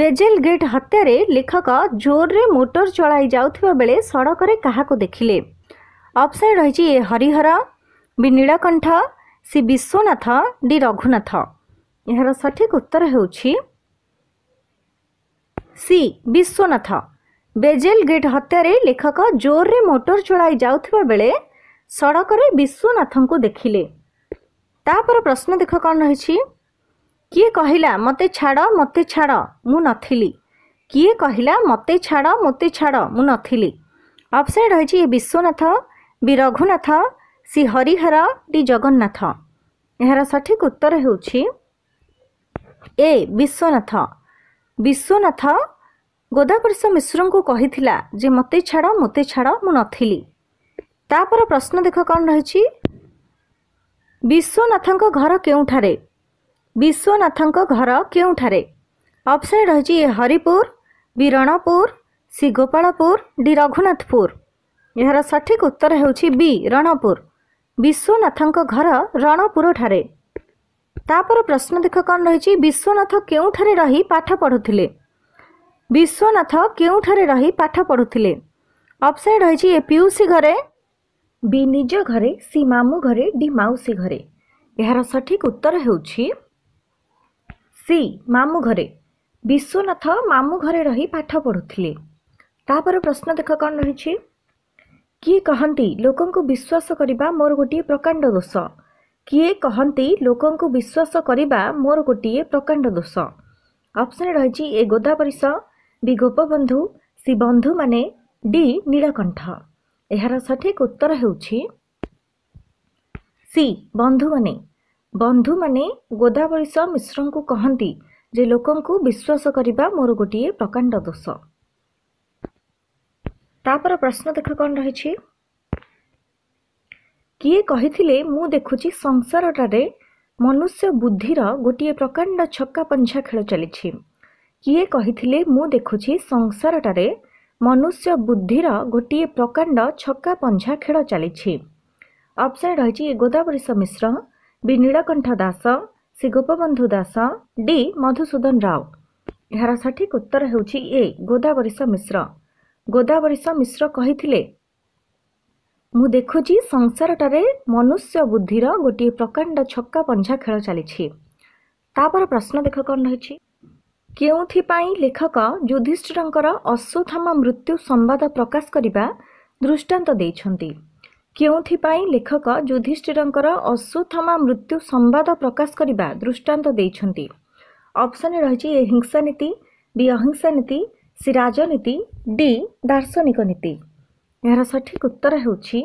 ବେଜେଲ ଗେଟ୍ ହତ୍ୟାରେ ଲେଖକ ଜୋରରେ ମୋଟର ଚଳାଇ ଯାଉଥିବା ବେଳେ ସଡ଼କରେ କାହାକୁ ଦେଖିଲେ ଅପସନ୍ ରହିଛି A Harihar B Nilakantha C Biswanath D Raghunath ଏହାର ସଠିକ୍ ଉତ୍ତର ହେଉଛି ସି ବିଶ୍ୱନାଥ ବେଜେଲ ଗେଟ୍ ହତ୍ୟାରେ ଲେଖକ ଜୋରରେ ମୋଟର ଚଳାଇ ଯାଉଥିବା ବେଳେ ସଡ଼କରେ ବିଶ୍ୱନାଥଙ୍କୁ ଦେଖିଲେ ତାପରେ ପ୍ରଶ୍ନ ଦେଖ କ'ଣ ରହିଛି କିଏ କହିଲା ମୋତେ ଛାଡ଼ ମୋତେ ଛାଡ଼ ମୁଁ ନଥିଲି କିଏ କହିଲା ମୋତେ ଛାଡ଼ ମୋତେ ଛାଡ଼ ମୁଁ ନଥିଲି ଅପସନ୍ ରହିଛି A Biswanath B Raghunath C Harihar D Jagannath ଏହାର ସଠିକ୍ ଉତ୍ତର ହେଉଛି ଏ ବିଶ୍ୱନାଥ ବିଶ୍ୱନାଥ ଗୋଦାବର୍ଷ ମିଶ୍ରଙ୍କୁ କହିଥିଲା ଯେ ମୋତେ ଛାଡ଼ ମୋତେ ଛାଡ଼ ମୁଁ ନଥିଲି ତାପରେ ପ୍ରଶ୍ନ ଦେଖ କ'ଣ ରହିଛି ବିଶ୍ୱନାଥଙ୍କ ଘର କେଉଁଠାରେ ବିଶ୍ୱନାଥଙ୍କ ଘର କେଉଁଠାରେ ଅପସନ୍ ରହିଛି ହରିପୁର ବିରଣପୁର ଶ୍ରୀଗୋପାଳପୁର ଡି ରଘୁନାଥପୁର ଏହାର ସଠିକ୍ ଉତ୍ତର ହେଉଛି ବି ରଣପୁର ବିଶ୍ୱନାଥଙ୍କ ଘର ରଣପୁରଠାରେ ତାପରେ ପ୍ରଶ୍ନ ଦେଖ କ'ଣ ରହିଛି ବିଶ୍ୱନାଥ କେଉଁଠାରେ ରହି ପାଠ ପଢ଼ୁଥିଲେ ବିଶ୍ୱନାଥ କେଉଁଠାରେ ରହି ପାଠ ପଢ଼ୁଥିଲେ ଅପ୍ସନ୍ ରହିଛି ଏ ପିଉସୀ ଘରେ ବି ନିଜ ଘରେ ସି ମାମୁଁ ଘରେ ଡି ମାଉସୀ ଘରେ ଏହାର ସଠିକ୍ ଉତ୍ତର ହେଉଛି ସି ମାମୁଁ ଘରେ ବିଶ୍ୱନାଥ ମାମୁଁ ଘରେ ରହି ପାଠ ପଢ଼ୁଥିଲେ ତାପରେ ପ୍ରଶ୍ନ ଦେଖ କ'ଣ ରହିଛି କିଏ କହନ୍ତି ଲୋକଙ୍କୁ ବିଶ୍ୱାସ କରିବା ମୋର ଗୋଟିଏ ପ୍ରକାଣ୍ଡ ଦୋଷ କିଏ କହନ୍ତି ଲୋକଙ୍କୁ ବିଶ୍ୱାସ କରିବା ମୋର ଗୋଟିଏ ପ୍ରକାଣ୍ଡ ଦୋଷ ଅପ୍ସନ୍ ରହିଛି A Godabarish B Gopabandhu C ବନ୍ଧୁମାନେ ଡି ନୀଳକଣ୍ଠ ଏହାର ସଠିକ୍ ଉତ୍ତର ହେଉଛି ସି ବନ୍ଧୁମାନେ ବନ୍ଧୁମାନେ ଗୋଦାବରିଷ ମିଶ୍ରଙ୍କୁ କହନ୍ତି ଯେ ଲୋକଙ୍କୁ ବିଶ୍ୱାସ କରିବା ମୋର ଗୋଟିଏ ପ୍ରକାଣ୍ଡ ଦୋଷ ତାପରେ ପ୍ରଶ୍ନ ଦେଖ କ'ଣ ରହିଛି କିଏ କହିଥିଲେ ମୁଁ ଦେଖୁଛି ସଂସାରଟାରେ ମନୁଷ୍ୟ ବୁଦ୍ଧିର ଗୋଟିଏ ପ୍ରକାଣ୍ଡ ଛକା ପଞ୍ଝା ଖେଳ ଚାଲିଛି କିଏ କହିଥିଲେ ମୁଁ ଦେଖୁଛି ସଂସାରଟାରେ ମନୁଷ୍ୟ ବୁଦ୍ଧିର ଗୋଟିଏ ପ୍ରକାଣ୍ଡ ଛକା ପଞ୍ଝା ଖେଳ ଚାଲିଛି ଅପସନ୍ ରହିଛି Godabarish Mishra B Nilakantha Das C Gopabandhu Das D Madhusudan Rao ଏହାର ସଠିକ୍ ଉତ୍ତର ହେଉଛି ଏ ଗୋଦାବରୀଷ ମିଶ୍ର ଗୋଦାବରୀଷ ମିଶ୍ର କହିଥିଲେ ମୁଁ ଦେଖୁଛି ସଂସାରଟାରେ ମନୁଷ୍ୟ ବୁଦ୍ଧିର ଗୋଟିଏ ପ୍ରକାଣ୍ଡ ଛକା ପଞ୍ଝା ଖେଳ ଚାଲିଛି ତାପରେ ପ୍ରଶ୍ନ ଦେଖ କ'ଣ ରହିଛି କେଉଁଥିପାଇଁ ଲେଖକ ଯୁଧିଷ୍ଠିରଙ୍କର ଅଶ୍ୱଥାମ ମୃତ୍ୟୁ ସମ୍ବାଦ ପ୍ରକାଶ କରିବା ଦୃଷ୍ଟାନ୍ତ ଦେଇଛନ୍ତି କେଉଁଥିପାଇଁ ଲେଖକ ଯୁଧିଷ୍ଠିରଙ୍କର ଅଶ୍ୱଥମା ମୃତ୍ୟୁ ସମ୍ବାଦ ପ୍ରକାଶ କରିବା ଦୃଷ୍ଟାନ୍ତ ଦେଇଛନ୍ତି ଅପସନ୍ ରହିଛି ଏ ହିଂସା ନୀତି ବି ଅହିଂସା ନୀତି ସି ରାଜନୀତି ଡି ଦାର୍ଶନିକ ନୀତି ଏହାର ସଠିକ୍ ଉତ୍ତର ହେଉଛି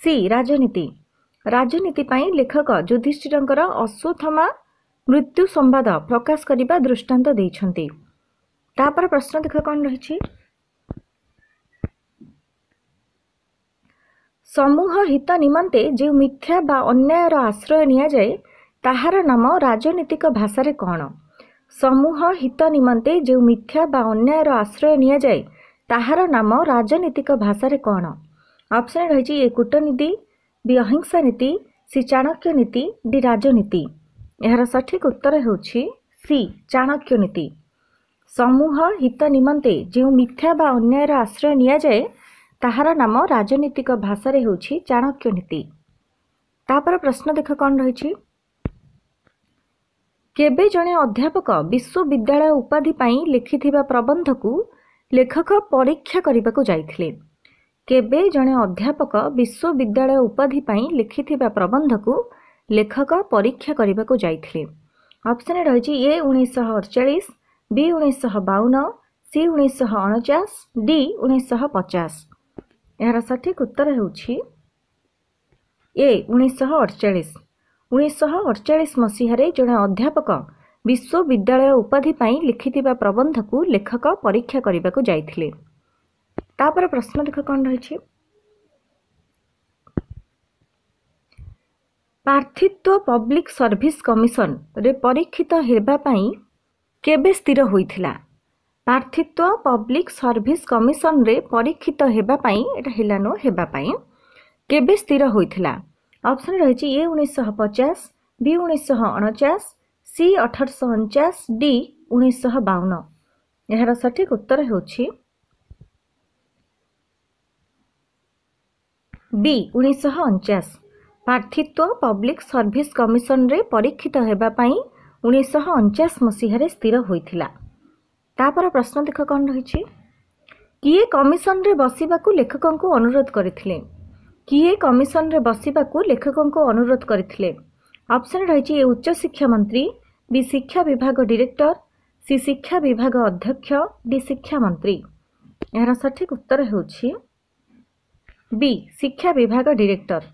ସି ରାଜନୀତି ରାଜନୀତି ପାଇଁ ଲେଖକ ଯୁଧିଷ୍ଠିରଙ୍କର ଅଶ୍ୱଥମା ମୃତ୍ୟୁ ସମ୍ବାଦ ପ୍ରକାଶ କରିବା ଦୃଷ୍ଟାନ୍ତ ଦେଇଛନ୍ତି ତାପରେ ପ୍ରଶ୍ନ ଦେଖ କ'ଣ ରହିଛି ସମୂହ ହିତ ନିମନ୍ତେ ଯେଉଁ ମିଥ୍ୟା ବା ଅନ୍ୟାୟର ଆଶ୍ରୟ ନିଆଯାଏ ତାହାର ନାମ ରାଜନୈତିକ ଭାଷାରେ କ'ଣ ସମୂହ ହିତ ନିମନ୍ତେ ଯେଉଁ ମିଥ୍ୟା ବା ଅନ୍ୟାୟର ଆଶ୍ରୟ ନିଆଯାଏ ତାହାର ନାମ ରାଜନୈତିକ ଭାଷାରେ କ'ଣ ଅପସନ୍ ରହିଛି ଏ କୂଟନୀତି ବି ଅହିଂସା ନୀତି ସି ଚାଣକ୍ୟ ନୀତି ଡି ରାଜନୀତି ଏହାର ସଠିକ୍ ଉତ୍ତର ହେଉଛି ସି ଚାଣକ୍ୟ ନୀତି ସମୂହ ହିତ ନିମନ୍ତେ ଯେଉଁ ମିଥ୍ୟା ବା ଅନ୍ୟାୟର ଆଶ୍ରୟ ନିଆଯାଏ ତାହାର ନାମ ରାଜନୈତିକ ଭାଷାରେ ହେଉଛି ଚାଣକ୍ୟ ନୀତି ତାପରେ ପ୍ରଶ୍ନ ଦେଖ କ'ଣ ରହିଛି କେବେ ଜଣେ ଅଧ୍ୟାପକ ବିଶ୍ୱବିଦ୍ୟାଳୟ ଉପାଧି ପାଇଁ ଲେଖିଥିବା ପ୍ରବନ୍ଧକୁ ଲେଖକ ପରୀକ୍ଷା କରିବାକୁ ଯାଇଥିଲେ କେବେ ଜଣେ ଅଧ୍ୟାପକ ବିଶ୍ୱବିଦ୍ୟାଳୟ ଉପାଧି ପାଇଁ ଲେଖିଥିବା ପ୍ରବନ୍ଧକୁ ଲେଖକ ପରୀକ୍ଷା କରିବାକୁ ଯାଇଥିଲେ ଅପ୍ସନ୍ ରହିଛି ଏ ଉଣେଇଶହ ଅଡ଼ଚାଳିଶ ବି ଉଣେଇଶହ ବାଉନ ସି ଉଣେଇଶହ ଅଣଚାଶ ଡି ଉଣେଇଶହ ପଚାଶ ଏହାର ସଠିକ୍ ଉତ୍ତର ହେଉଛି ଏ ଉଣେଇଶହ ଅଡ଼ଚାଳିଶ ଉଣେଇଶହ ଅଡ଼ଚାଳିଶ ମସିହାରେ ଜଣେ ଅଧ୍ୟାପକ ବିଶ୍ୱବିଦ୍ୟାଳୟ ଉପାଧି ପାଇଁ ଲେଖିଥିବା ପ୍ରବନ୍ଧକୁ ଲେଖକ ପରୀକ୍ଷା କରିବାକୁ ଯାଇଥିଲେ ତାପରେ ପ୍ରଶ୍ନ ଦେଖ କ'ଣ ରହିଛି ପ୍ରାର୍ଥୀତ୍ୱ ପବ୍ଲିକ ସର୍ଭିସ କମିଶନରେ ପରୀକ୍ଷିତ ହେବା ପାଇଁ କେବେ ସ୍ଥିର ହୋଇଥିଲା ପ୍ରାର୍ଥୀତ୍ୱ ପବ୍ଲିକ ସର୍ଭିସ କମିଶନରେ ପରୀକ୍ଷିତ ହେବା ପାଇଁ ଏଇଟା ହେଲା ନୁହଁ ହେବା ପାଇଁ କେବେ ସ୍ଥିର ହୋଇଥିଲା ଅପସନ୍ ରହିଛି ଏ ଉଣେଇଶହ ପଚାଶ ବି ଉଣେଇଶହ ଅଣଚାଶ ସି ଅଠରଶହ ଅଣଚାଶ ଡି ଉଣେଇଶହ ବାଉନ ଏହାର ସଠିକ୍ ଉତ୍ତର ହେଉଛି ବି ଉଣେଇଶହ ଅଣଚାଶ ପାର୍ଥିତ୍ୱ ପବ୍ଲିକ୍ ସର୍ଭିସ୍ କମିଶନରେ ପରୀକ୍ଷିତ ହେବା ପାଇଁ ଉଣେଇଶହ ଅଣଚାଶ ମସିହାରେ ସ୍ଥିର ହୋଇଥିଲା ତାପରେ ପ୍ରଶ୍ନ ଦେଖ କ'ଣ ରହିଛି କିଏ କମିଶନରେ ବସିବାକୁ ଲେଖକଙ୍କୁ ଅନୁରୋଧ କରିଥିଲେ କିଏ କମିଶନରେ ବସିବାକୁ ଲେଖକଙ୍କୁ ଅନୁରୋଧ କରିଥିଲେ ଅପସନ୍ ରହିଛି ଉଚ୍ଚଶିକ୍ଷା ମନ୍ତ୍ରୀ ବି ଶିକ୍ଷା ବିଭାଗ ଡିରେକ୍ଟର ସି ଶିକ୍ଷା ବିଭାଗ ଅଧ୍ୟକ୍ଷ ଡି ଶିକ୍ଷାମନ୍ତ୍ରୀ ଏହାର ସଠିକ୍ ଉତ୍ତର ହେଉଛି ବି ଶିକ୍ଷା ବିଭାଗ ଡିରେକ୍ଟର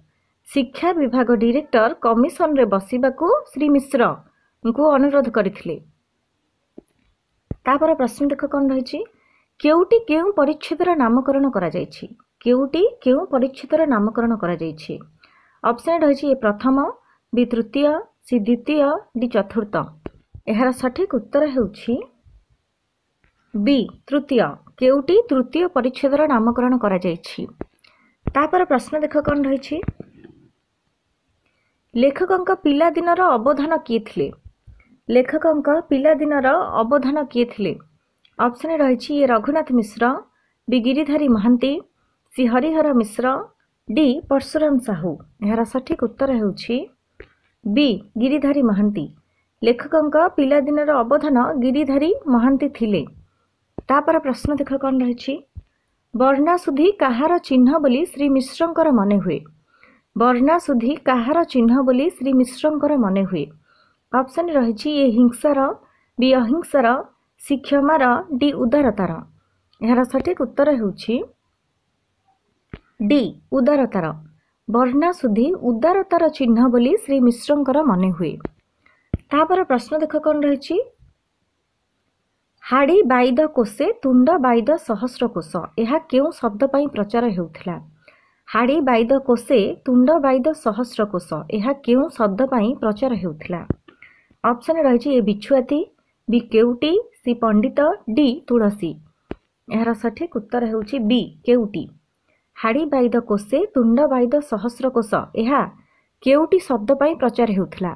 ଶିକ୍ଷା ବିଭାଗ ଡିରେକ୍ଟର କମିଶନରେ ବସିବାକୁ ଶ୍ରୀ ମିଶ୍ରଙ୍କୁ ଅନୁରୋଧ କରିଥିଲେ ତାପରେ ପ୍ରଶ୍ନ ଦେଖ କ'ଣ ରହିଛି କେଉଁଟି କେଉଁ ପରିଚ୍ଛେଦର ନାମକରଣ କରାଯାଇଛି କେଉଁଟି କେଉଁ ପରିଚ୍ଛେଦର ନାମକରଣ କରାଯାଇଛି ଅପସନ୍ ରହିଛି ଏ ପ୍ରଥମ ବି ତୃତୀୟ ସି ଦ୍ୱିତୀୟ ଡି ଚତୁର୍ଥ ଏହାର ସଠିକ୍ ଉତ୍ତର ହେଉଛି ବି ତୃତୀୟ କେଉଁଟି ତୃତୀୟ ପରିଚ୍ଛେଦର ନାମକରଣ କରାଯାଇଛି ତାପରେ ପ୍ରଶ୍ନ ଦେଖ କ'ଣ ରହିଛି ଲେଖକଙ୍କ ପିଲାଦିନର ଅବଧାନ କିଏ ଥିଲେ ଲେଖକଙ୍କ ପିଲାଦିନର ଅବଧାନ କିଏ ଥିଲେ ଅପ୍ସନ୍ ରହିଛି A Raghunath Mishra B Giridhari Mohanty C Harihar Mishra D Parshuram Sahu ଏହାର ସଠିକ୍ ଉତ୍ତର ହେଉଛି ବି ଗିରିଧାରୀ ମହାନ୍ତି ଲେଖକଙ୍କ ପିଲାଦିନର ଅବଧାନ ଗିରିଧାରୀ ମହାନ୍ତି ଥିଲେ ତାପରେ ପ୍ରଶ୍ନ ଦେଖ କ'ଣ ରହିଛି ବର୍ଣ୍ଣାଶୁଦ୍ଧି କାହାର ଚିହ୍ନ ବୋଲି ଶ୍ରୀ ମିଶ୍ରଙ୍କର ମନେ ହୁଏ ବର୍ଣ୍ଣାଶୁଦ୍ଧି କାହାର ଚିହ୍ନ ବୋଲି ଶ୍ରୀ ମିଶ୍ରଙ୍କର ମନେ ହୁଏ ଅପସନ୍ ରହିଛି ଏ ହିଂସାର ବି ଅହିଂସାର ସି କ୍ଷମାର ଡି ଉଦାରତାର ଏହାର ସଠିକ୍ ଉତ୍ତର ହେଉଛି ଡି ଉଦାରତାର ବର୍ଣ୍ଣାଶୁଦ୍ଧି ଉଦାରତାର ଚିହ୍ନ ବୋଲି ଶ୍ରୀ ମିଶ୍ରଙ୍କର ମନେ ହୁଏ ତାପରେ ପ୍ରଶ୍ନ ଦେଖ କ'ଣ ରହିଛି ହାଡ଼ି ବାଇଦ କୋଷେ ତୁଣ୍ଡ ବାଇଦ ସହସ୍ର କୋଷ ଏହା କେଉଁ ଶବ୍ଦ ପାଇଁ ପ୍ରଚାର ହେଉଥିଲା ହାଡ଼ି ବାଇଦ କୋଷେ ତୁଣ୍ଡ ବାଇଦ ସହସ୍ର କୋଷ ଏହା କେଉଁ ଶବ୍ଦ ପାଇଁ ପ୍ରଚାର ହେଉଥିଲା ଅପସନ୍ ରହିଛି ଏ ବିଛୁଆତି ବି କେଉଟି ସି ପଣ୍ଡିତ ଡି ତୁଳସୀ ଏହାର ସଠିକ୍ ଉତ୍ତର ହେଉଛି ବି କେଉଟି ହାଡ଼ି ବାଇଦ କୋଷେ ତୁଣ୍ଡ ବାଇଦ ସହସ୍ର କୋଷ ଏହା କେଉଁଟି ଶବ୍ଦ ପାଇଁ ପ୍ରଚାର ହେଉଥିଲା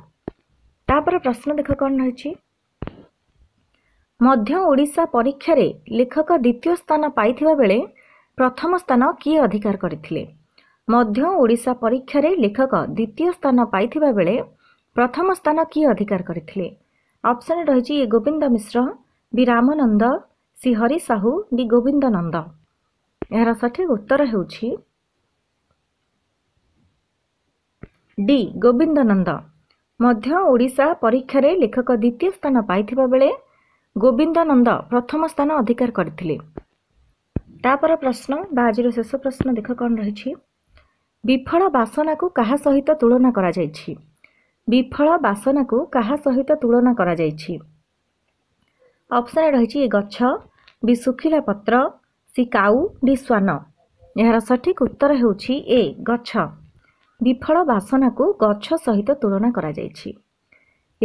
ତାପରେ ପ୍ରଶ୍ନ ଦେଖ କ'ଣ ରହିଛି ମଧ୍ୟ ଓଡ଼ିଶା ପରୀକ୍ଷାରେ ଲେଖକ ଦ୍ୱିତୀୟ ସ୍ଥାନ ପାଇଥିବା ବେଳେ ପ୍ରଥମ ସ୍ଥାନ କିଏ ଅଧିକାର କରିଥିଲେ ମଧ୍ୟ ଓଡ଼ିଶା ପରୀକ୍ଷାରେ ଲେଖକ ଦ୍ୱିତୀୟ ସ୍ଥାନ ପାଇଥିବା ବେଳେ ପ୍ରଥମ ସ୍ଥାନ କିଏ ଅଧିକାର କରିଥିଲେ ଅପସନ୍ ରହିଛି A Gobinda Mishra B Ramananda C Hari Sahu B Gobinda Nanda ଏହାର ସଠିକ୍ ଉତ୍ତର ହେଉଛି ଡି ଗୋବିନ୍ଦ ନନ୍ଦ ମଧ୍ୟ ଓଡ଼ିଶା ପରୀକ୍ଷାରେ ଲେଖକ ଦ୍ୱିତୀୟ ସ୍ଥାନ ପାଇଥିବା ବେଳେ ଗୋବିନ୍ଦ ନନ୍ଦ ପ୍ରଥମ ସ୍ଥାନ ଅଧିକାର କରିଥିଲେ ତାପରେ ପ୍ରଶ୍ନ ବା ଆଜିର ଶେଷ ପ୍ରଶ୍ନ ଦେଖ କ'ଣ ରହିଛି ବିଫଳ ବାସନାକୁ କାହା ସହିତ ତୁଳନା କରାଯାଇଛି ବିଫଳ ବାସନାକୁ କାହା ସହିତ ତୁଳନା କରାଯାଇଛି ଅପ୍ସନ୍ ରହିଛି ଗଛ ବି ଶୁଖିଲା ପତ୍ର ସିକାଉ ଡିସ୍ୱାନ ଏହାର ସଠିକ୍ ଉତ୍ତର ହେଉଛି ଏ ଗଛ ବିଫଳ ବାସନାକୁ ଗଛ ସହିତ ତୁଳନା କରାଯାଇଛି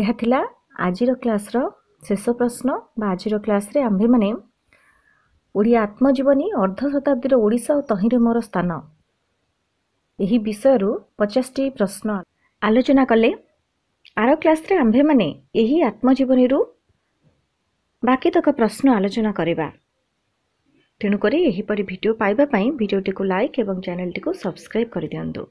ଏହା ଥିଲା ଆଜିର କ୍ଲାସ୍ର ଶେଷ ପ୍ରଶ୍ନ ବା ଆଜିର କ୍ଲାସ୍ରେ ଆମ୍ଭେମାନେ ଓଡ଼ିଆ ଆତ୍ମଜୀବନୀ ଅର୍ଦ୍ଧ ଶତାବ୍ଦୀର ଓଡ଼ିଶା ଓ ତହିଁରେ ମୋର ସ୍ଥାନ ଏହି ବିଷୟରୁ ପଚାଶଟି ପ୍ରଶ୍ନ ଆଲୋଚନା କଲେ ଆର କ୍ଲାସ୍ରେ ଆମ୍ଭେମାନେ ଏହି ଆତ୍ମଜୀବନୀରୁ ବାକିତକ ପ୍ରଶ୍ନ ଆଲୋଚନା କରିବା ତେଣୁକରି ଏହିପରି ଭିଡ଼ିଓ ପାଇବା ପାଇଁ ଭିଡ଼ିଓଟିକୁ ଲାଇକ୍ ଏବଂ ଚ୍ୟାନେଲ୍ଟିକୁ ସବସ୍କ୍ରାଇବ୍ କରିଦିଅନ୍ତୁ